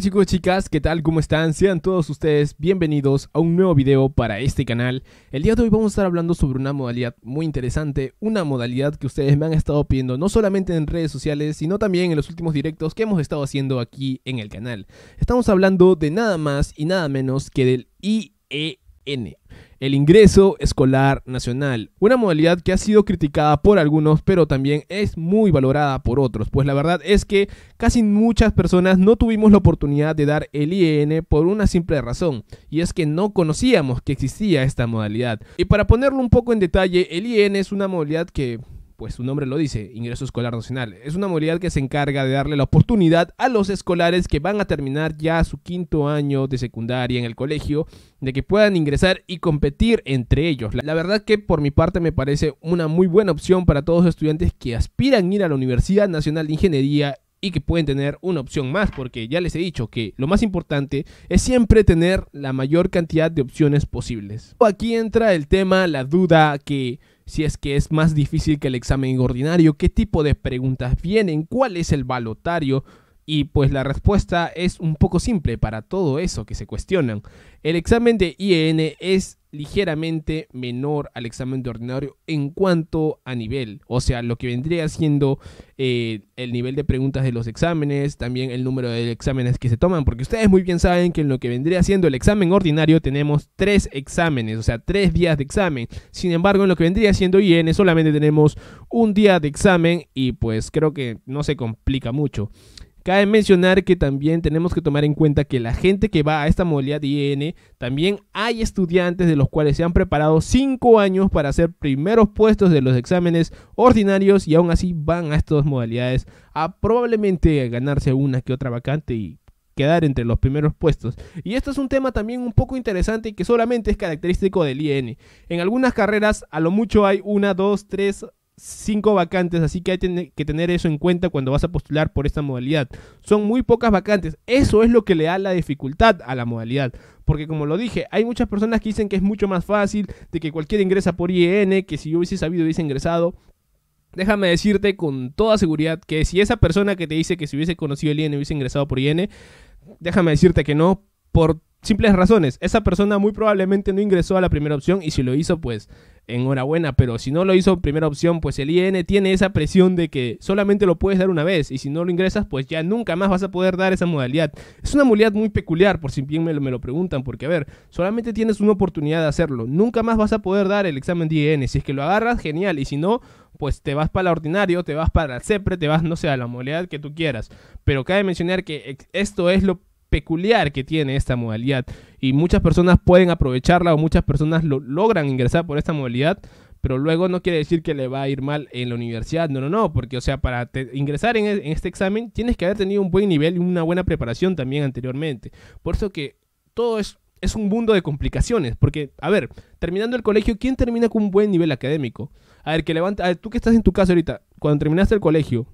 Chicos, chicas, ¿qué tal? ¿Cómo están? Sean todos ustedes bienvenidos a un nuevo video para este canal. El día de hoy vamos a estar hablando sobre una modalidad muy interesante, una modalidad que ustedes me han estado pidiendo no solamente en redes sociales, sino también en los últimos directos que hemos estado haciendo aquí en el canal. Estamos hablando de nada más y nada menos que del IE el ingreso escolar nacional, una modalidad que ha sido criticada por algunos, pero también es muy valorada por otros, pues la verdad es que casi muchas personas no tuvimos la oportunidad de dar el IN por una simple razón, y es que no conocíamos que existía esta modalidad. Y para ponerlo un poco en detalle, el IN es una modalidad que pues su nombre lo dice, ingreso escolar nacional. Es una modalidad que se encarga de darle la oportunidad a los escolares que van a terminar ya su quinto año de secundaria en el colegio, de que puedan ingresar y competir entre ellos. La verdad que por mi parte me parece una muy buena opción para todos los estudiantes que aspiran a ir a la Universidad Nacional de Ingeniería y que pueden tener una opción más, porque ya les he dicho que lo más importante es siempre tener la mayor cantidad de opciones posibles. Aquí entra el tema, la duda que si es que es más difícil que el examen ordinario, qué tipo de preguntas vienen, cuál es el balotario. Y pues la respuesta es un poco simple para todo eso que se cuestionan. El examen de IEN es ligeramente menor al examen de ordinario en cuanto a nivel. O sea, lo que vendría siendo eh, el nivel de preguntas de los exámenes, también el número de exámenes que se toman, porque ustedes muy bien saben que en lo que vendría siendo el examen ordinario tenemos tres exámenes, o sea, tres días de examen. Sin embargo, en lo que vendría siendo IN solamente tenemos un día de examen y pues creo que no se complica mucho. Cabe mencionar que también tenemos que tomar en cuenta que la gente que va a esta modalidad IN, e también hay estudiantes de los cuales se han preparado 5 años para hacer primeros puestos de los exámenes ordinarios y aún así van a estas modalidades a probablemente ganarse una que otra vacante y quedar entre los primeros puestos. Y esto es un tema también un poco interesante que solamente es característico del IN. E en algunas carreras a lo mucho hay una, dos, tres cinco vacantes, así que hay que tener eso en cuenta cuando vas a postular por esta modalidad. Son muy pocas vacantes, eso es lo que le da la dificultad a la modalidad, porque como lo dije, hay muchas personas que dicen que es mucho más fácil, de que cualquier ingresa por IEN, que si yo hubiese sabido hubiese ingresado. Déjame decirte con toda seguridad que si esa persona que te dice que si hubiese conocido el IEN hubiese ingresado por IEN, déjame decirte que no, por simples razones. Esa persona muy probablemente no ingresó a la primera opción y si lo hizo, pues enhorabuena, pero si no lo hizo primera opción, pues el IN tiene esa presión de que solamente lo puedes dar una vez y si no lo ingresas, pues ya nunca más vas a poder dar esa modalidad. Es una modalidad muy peculiar, por si bien me lo, preguntan, porque a ver, solamente tienes una oportunidad de hacerlo, nunca más vas a poder dar el examen de IN, si es que lo agarras, genial, y si no, pues te vas para el ordinario, te vas para el CEPRE, te vas, no sé, a la modalidad que tú quieras. Pero cabe mencionar que esto es lo peculiar que tiene esta modalidad y muchas personas pueden aprovecharla o muchas personas lo, logran ingresar por esta movilidad pero luego no quiere decir que le va a ir mal en la universidad, no, no, no, porque o sea, para ingresar e, en, este examen tienes que haber tenido un buen nivel y una buena preparación también anteriormente. Por eso que todo es es un mundo de complicaciones, porque, a ver, terminando el colegio, ¿quién termina con un buen nivel académico? A ver, que levanta, a tú que estás en tu casa ahorita, cuando terminaste el colegio,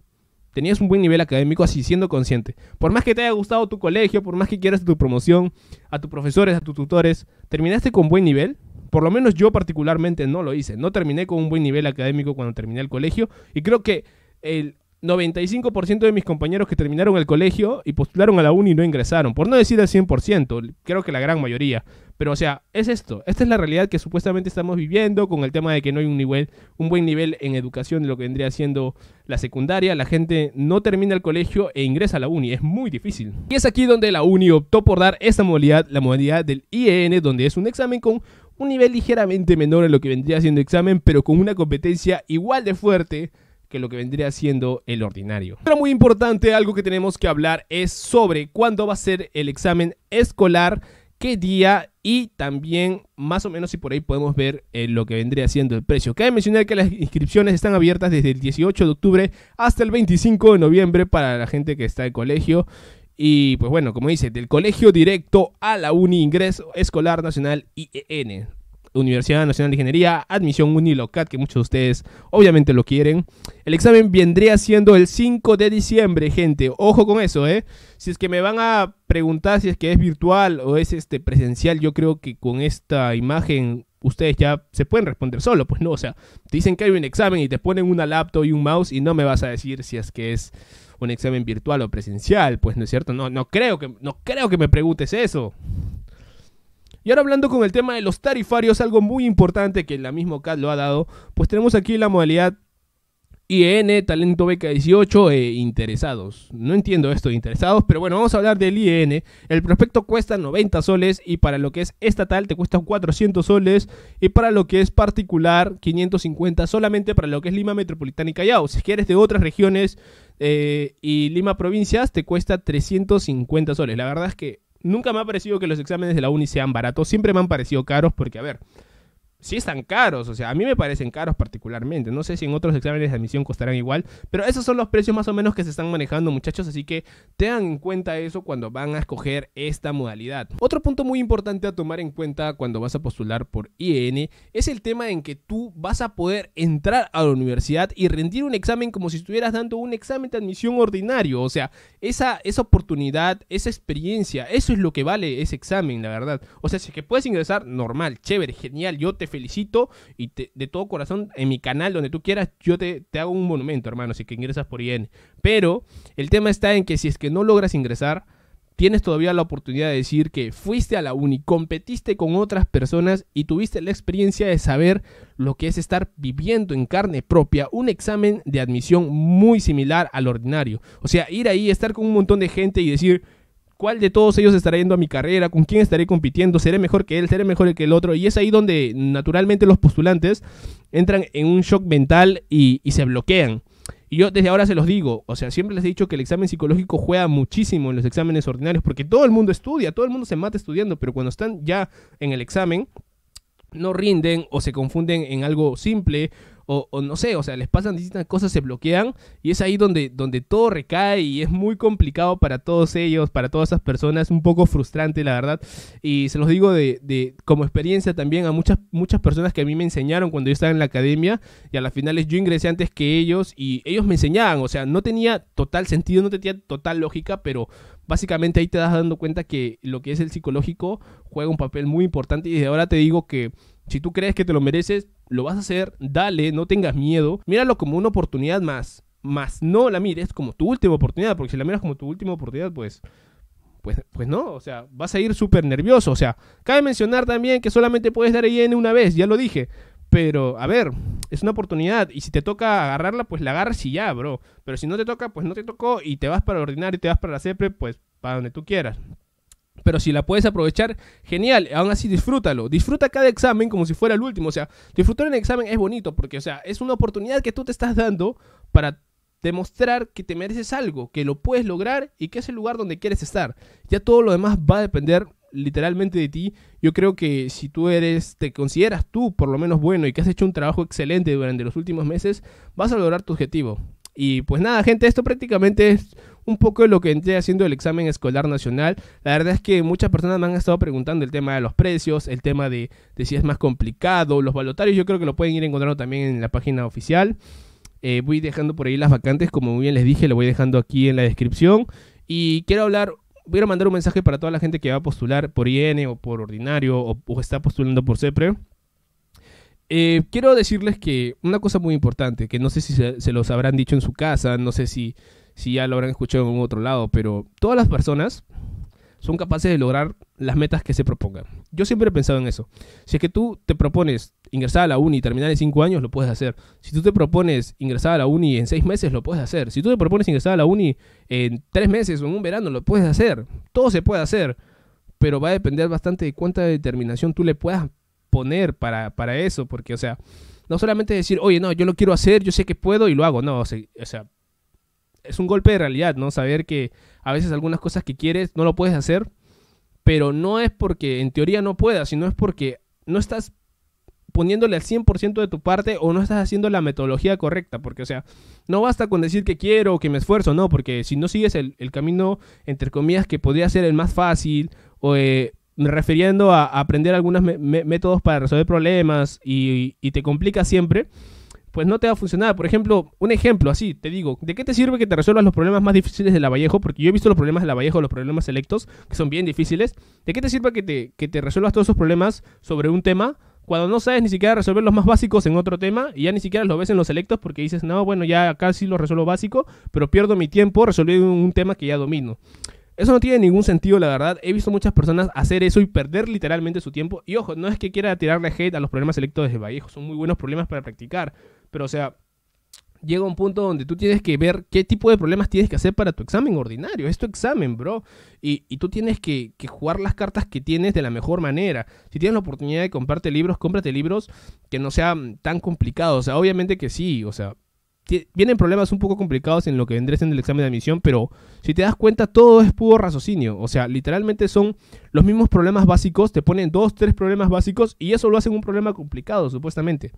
tenías un buen nivel académico así siendo consciente. Por más que te haya gustado tu colegio, por más que quieras tu promoción, a tus profesores, a tus tutores, terminaste con buen nivel. Por lo menos yo particularmente no lo hice. No terminé con un buen nivel académico cuando terminé el colegio. Y creo que el 95% de mis compañeros que terminaron el colegio y postularon a la uni no ingresaron, por no decir al 100%, creo que la gran mayoría. Pero o sea, es esto, esta es la realidad que supuestamente estamos viviendo con el tema de que no hay un nivel, un buen nivel en educación de lo que vendría siendo la secundaria, la gente no termina el colegio e ingresa a la uni, es muy difícil. Y es aquí donde la uni optó por dar esta modalidad, la modalidad del IEN, donde es un examen con un nivel ligeramente menor de lo que vendría siendo examen, pero con una competencia igual de fuerte que lo que vendría siendo el ordinario. Pero muy importante, algo que tenemos que hablar es sobre cuándo va a ser el examen escolar, qué día y también más o menos si por ahí podemos ver eh, lo que vendría siendo el precio. Cabe mencionar que las inscripciones están abiertas desde el 18 de octubre hasta el 25 de noviembre para la gente que está en colegio. Y pues bueno, como dice, del colegio directo a la uni ingreso escolar nacional IEN. Universidad Nacional de Ingeniería, admisión Unilocat, que muchos de ustedes obviamente lo quieren. El examen vendría siendo el 5 de diciembre, gente. Ojo con eso, ¿eh? Si es que me van a preguntar si es que es virtual o es este presencial, yo creo que con esta imagen ustedes ya se pueden responder solo, pues no, o sea, te dicen que hay un examen y te ponen una laptop y un mouse y no me vas a decir si es que es un examen virtual o presencial, pues no es cierto, no, no creo que, no creo que me preguntes eso. Y ahora hablando con el tema de los tarifarios, algo muy importante que la misma CAD lo ha dado, pues tenemos aquí la modalidad IEN, Talento Beca 18 e eh, interesados. No entiendo esto de interesados, pero bueno, vamos a hablar del IEN. El prospecto cuesta 90 soles y para lo que es estatal te cuesta 400 soles y para lo que es particular 550 solamente para lo que es Lima Metropolitana y Callao. Si quieres de otras regiones eh, y Lima Provincias te cuesta 350 soles. La verdad es que nunca me ha parecido que los exámenes de la uni sean baratos, siempre me han parecido caros porque, a ver, sí están caros, o sea, a mí me parecen caros particularmente. No sé si en otros exámenes de admisión costarán igual, pero esos son los precios más o menos que se están manejando, muchachos, así que tengan en cuenta eso cuando van a escoger esta modalidad. Otro punto muy importante a tomar en cuenta cuando vas a postular por IN e es el tema en que tú vas a poder entrar a la universidad y rendir un examen como si estuvieras dando un examen de admisión ordinario, o sea, esa, esa oportunidad, esa experiencia, eso es lo que vale ese examen, la verdad. O sea, si es que puedes ingresar, normal, chévere, genial, yo te felicito y de todo corazón en mi canal, donde tú quieras, yo te, hago un monumento, hermano, si que ingresas por IN. Pero el tema está en que si es que no logras ingresar, tienes todavía la oportunidad de decir que fuiste a la uni, competiste con otras personas y tuviste la experiencia de saber lo que es estar viviendo en carne propia un examen de admisión muy similar al ordinario. O sea, ir ahí, estar con un montón de gente y decir, ¿Cuál de todos ellos estará yendo a mi carrera? ¿Con quién estaré compitiendo? ¿Seré mejor que él? ¿Seré mejor que el otro? Y es ahí donde naturalmente los postulantes entran en un shock mental y, se bloquean. Y yo desde ahora se los digo, o sea, siempre les he dicho que el examen psicológico juega muchísimo en los exámenes ordinarios, porque todo el mundo estudia, todo el mundo se mata estudiando, pero cuando están ya en el examen, no rinden o se confunden en algo simple o, no sé, o sea, les pasan distintas cosas, se bloquean y es ahí donde, donde todo recae y es muy complicado para todos ellos, para todas esas personas, un poco frustrante la verdad. Y se los digo de, como experiencia también a muchas, muchas personas que a mí me enseñaron cuando yo estaba en la academia y a las finales yo ingresé antes que ellos y ellos me enseñaban, o sea, no tenía total sentido, no tenía total lógica, pero básicamente ahí te das dando cuenta que lo que es el psicológico juega un papel muy importante y desde ahora te digo que si tú crees que te lo mereces, lo vas a hacer, dale, no tengas miedo. Míralo como una oportunidad más. Más no la mires como tu última oportunidad, porque si la miras como tu última oportunidad, pues pues, pues no, o sea, vas a ir súper nervioso. O sea, cabe mencionar también que solamente puedes dar IN una vez, ya lo dije. Pero, a ver, es una oportunidad. Y si te toca agarrarla, pues la agarras y ya, bro. Pero si no te toca, pues no te tocó. Y te vas para el ordinario, te vas para la sepre, pues para donde tú quieras. Pero si la puedes aprovechar, genial. Aún así, disfrútalo. Disfruta cada examen como si fuera el último. O sea, disfrutar un examen es bonito porque, o sea, es una oportunidad que tú te estás dando para demostrar que te mereces algo, que lo puedes lograr y que es el lugar donde quieres estar. Ya todo lo demás va a depender literalmente de ti. Yo creo que si tú eres, te consideras tú por lo menos bueno y que has hecho un trabajo excelente durante los últimos meses, vas a lograr tu objetivo. Y pues nada, gente, esto prácticamente es un poco lo que entré haciendo el examen escolar nacional. La verdad es que muchas personas me han estado preguntando el tema de los precios, el tema de, si es más complicado, los balotarios. yo creo que lo pueden ir encontrando también en la página oficial. Eh, voy dejando por ahí las vacantes, como bien les dije, lo voy dejando aquí en la descripción. Y quiero hablar, voy a mandar un mensaje para toda la gente que va a postular por IN e o por ordinario o, o está postulando por CEPRE. Eh, quiero decirles que una cosa muy importante, que no sé si se, los habrán dicho en su casa, no sé si, si ya lo habrán escuchado en otro lado, pero todas las personas son capaces de lograr las metas que se propongan. Yo siempre he pensado en eso. Si es que tú te propones ingresar a la uni y terminar en cinco años, lo puedes hacer. Si tú te propones ingresar a la uni en seis meses, lo puedes hacer. Si tú te propones ingresar a la uni en tres meses o en un verano, lo puedes hacer. Todo se puede hacer. Pero va a depender bastante de cuánta determinación tú le puedas poner para, eso, porque, o sea, no solamente decir, oye, no, yo lo quiero hacer, yo sé que puedo y lo hago, no, o sea, es un golpe de realidad, ¿no? Saber que a veces algunas cosas que quieres no lo puedes hacer, pero no es porque en teoría no puedas, sino es porque no estás poniéndole al 100% de tu parte o no estás haciendo la metodología correcta, porque, o sea, no basta con decir que quiero que me esfuerzo, no, porque si no sigues el, el camino, entre comillas, que podría ser el más fácil o, eh, refiriendo a aprender algunos métodos para resolver problemas y, te complica siempre, pues no te va a funcionar. Por ejemplo, un ejemplo así, te digo, ¿de qué te sirve que te resuelvas los problemas más difíciles de la Vallejo? Porque yo he visto los problemas de la Vallejo, los problemas selectos, que son bien difíciles. ¿De qué te sirve que te, que te resuelvas todos esos problemas sobre un tema? Cuando no sabes ni siquiera resolver los más básicos en otro tema y ya ni siquiera los ves en los selectos porque dices, no, bueno, ya casi lo resuelvo básico, pero pierdo mi tiempo resolviendo un tema que ya domino. Eso no tiene ningún sentido, la verdad. He visto muchas personas hacer eso y perder literalmente su tiempo. Y ojo, no es que quiera tirarle hate a los problemas selectos de Vallejo, son muy buenos problemas para practicar. Pero o sea, llega un punto donde tú tienes que ver qué tipo de problemas tienes que hacer para tu examen ordinario. Es tu examen, bro. Y, tú tienes que, que, jugar las cartas que tienes de la mejor manera. Si tienes la oportunidad de comprarte libros, cómprate libros que no sean tan complicados. O sea, obviamente que sí, o sea, vienen problemas un poco complicados en lo que vendréis en el examen de admisión, pero si te das cuenta, todo es puro raciocinio. O sea, literalmente son los mismos problemas básicos, te ponen dos, tres problemas básicos y eso lo hacen un problema complicado, supuestamente.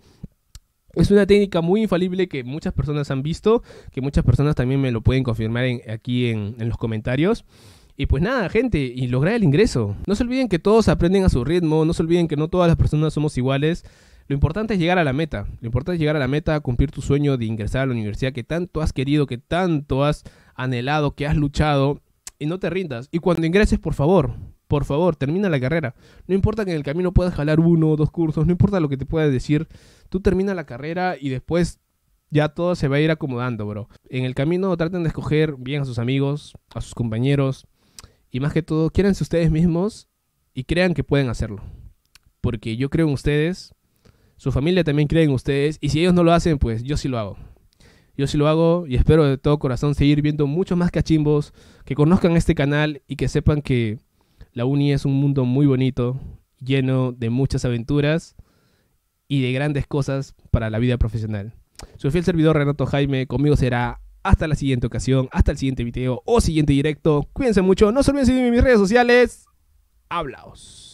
Es una técnica muy infalible que muchas personas han visto, que muchas personas también me lo pueden confirmar aquí en, en los comentarios. Y pues nada, gente, y lograr el ingreso. No se olviden que todos aprenden a su ritmo, no se olviden que no todas las personas somos iguales. Lo importante es llegar a la meta. Lo importante es llegar a la meta, cumplir tu sueño de ingresar a la universidad que tanto has querido, que tanto has anhelado, que has luchado y no te rindas. Y cuando ingreses, por favor, por favor, termina la carrera. No importa que en el camino puedas jalar uno o dos cursos, no importa lo que te pueda decir, tú termina la carrera y después ya todo se va a ir acomodando, bro. En el camino traten de escoger bien a sus amigos, a sus compañeros y más que todo, quiéranse ustedes mismos y crean que pueden hacerlo. Porque yo creo en ustedes, su familia también cree en ustedes y si ellos no lo hacen, pues yo sí lo hago. Yo sí lo hago y espero de todo corazón seguir viendo muchos más cachimbos, que conozcan este canal y que sepan que la uni es un mundo muy bonito, lleno de muchas aventuras y de grandes cosas para la vida profesional. Su fiel servidor Renato Jaime, conmigo será hasta la siguiente ocasión, hasta el siguiente video o siguiente directo. Cuídense mucho, no se olviden seguirme en mis redes sociales. Hablaos.